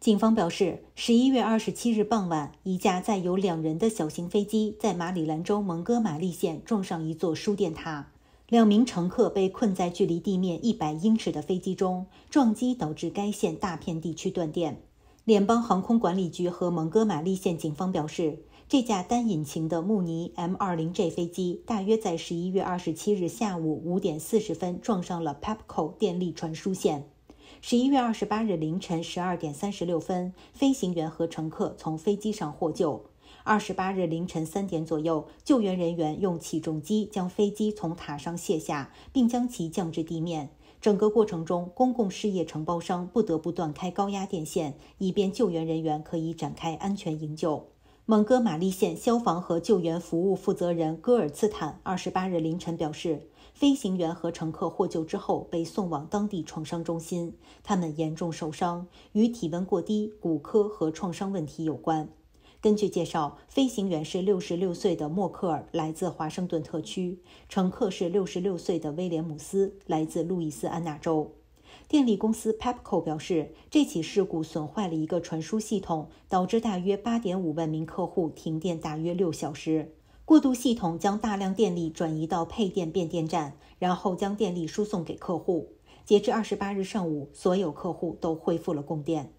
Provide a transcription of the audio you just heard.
警方表示，十一月二十七日傍晚，一架载有两人的小型飞机在马里兰州蒙哥马利县撞上一座输电塔，两名乘客被困在距离地面一百英尺的飞机中。撞击导致该县大片地区断电。联邦航空管理局和蒙哥马利县警方表示，这架单引擎的穆尼 M 二零 J 飞机大约在十一月二十七日下午五点四十分撞上了 Pepco 电力传输线。十一月二十八日凌晨十二点三十六分，飞行员和乘客从飞机上获救。二十八日凌晨三点左右，救援人员用起重机将飞机从塔上卸下，并将其降至地面。整个过程中，公共事业承包商不得不断开高压电线，以便救援人员可以展开安全营救。蒙哥马利县消防和救援服务负责人戈尔茨坦二十八日凌晨表示，飞行员和乘客获救之后被送往当地创伤中心，他们严重受伤，与体温过低、骨科和创伤问题有关。根据介绍，飞行员是六十六岁的默克尔，来自华盛顿特区；乘客是六十六岁的威廉姆斯，来自路易斯安那州。电力公司 Pepco 表示，这起事故损坏了一个传输系统，导致大约八点五万名客户停电大约六小时。过渡系统将大量电力转移到配电变电站，然后将电力输送给客户。截至二十八日上午，所有客户都恢复了供电。